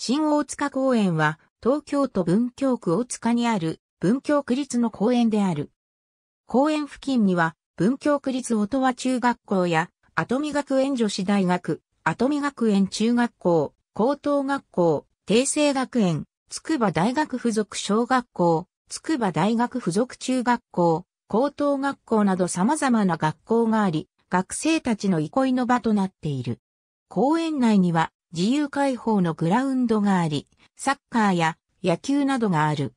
新大塚公園は、東京都文京区大塚にある文京区立の公園である。公園付近には、文京区立音羽中学校や、後見学園女子大学、後見学園中学校、高等学校、定成学園、筑波大学附属小学校、筑波大学附属中学校、高等学校など様々な学校があり、学生たちの憩いの場となっている。公園内には自由開放のグラウンドがあり、サッカーや野球などがある。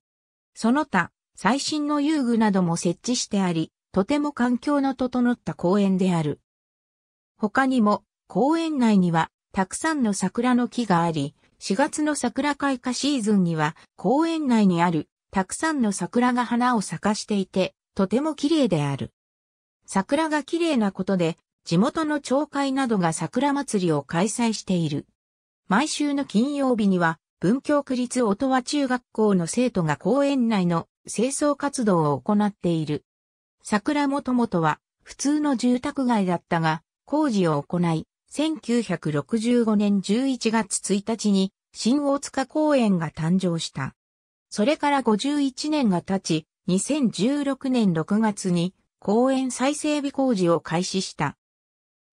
その他、最新の遊具なども設置してあり、とても環境の整った公園である。他にも、公園内には、たくさんの桜の木があり、4月の桜開花シーズンには、公園内にある、たくさんの桜が花を咲かしていて、とても綺麗である。桜が綺麗なことで、地元の町会などが桜祭りを開催している。毎週の金曜日には、文京区立音羽中学校の生徒が公園内の清掃活動を行っている。桜もともとは普通の住宅街だったが、工事を行い、1965年11月1日に新大塚公園が誕生した。それから51年が経ち、2016年6月に公園再整備工事を開始した。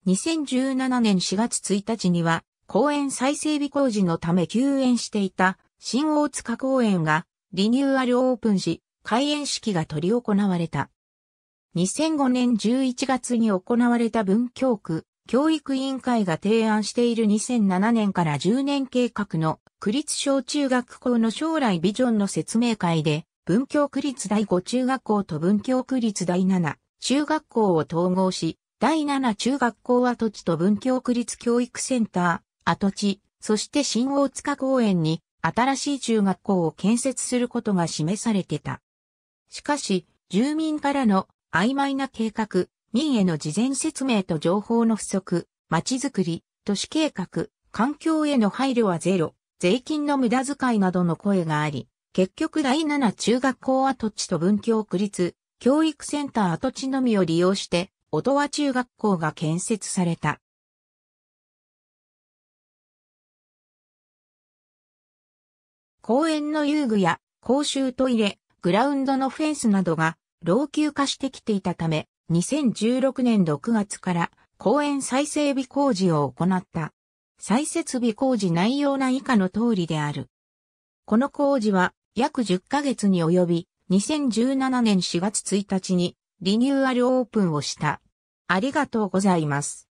2017年4月1日には公園再整備工事のため休園していた新大塚公園がリニューアルオープンし、開園式が取り行われた。2005年11月に行われた文京区教育委員会が提案している2007年から10年計画の区立小中学校の将来ビジョンの説明会で、文京区立第5中学校と文京区立第7中学校を統合し、第7中学校跡地と文京区立教育センター、跡地、そして新大塚公園に新しい中学校を建設することが示されてた。しかし、住民からの曖昧な計画、民への事前説明と情報の不足、街づくり、都市計画、環境への配慮はゼロ、税金の無駄遣いなどの声があり、結局第7中学校跡地と文京区立、教育センター跡地のみを利用して、音羽中学校が建設された。公園の遊具や公衆トイレ、グラウンドのフェンスなどが老朽化してきていたため、2016年6月から公園再整備工事を行った。再設備工事内容な以下の通りである。この工事は約10ヶ月に及び、2017年4月1日にリニューアルオープンをした。ありがとうございます。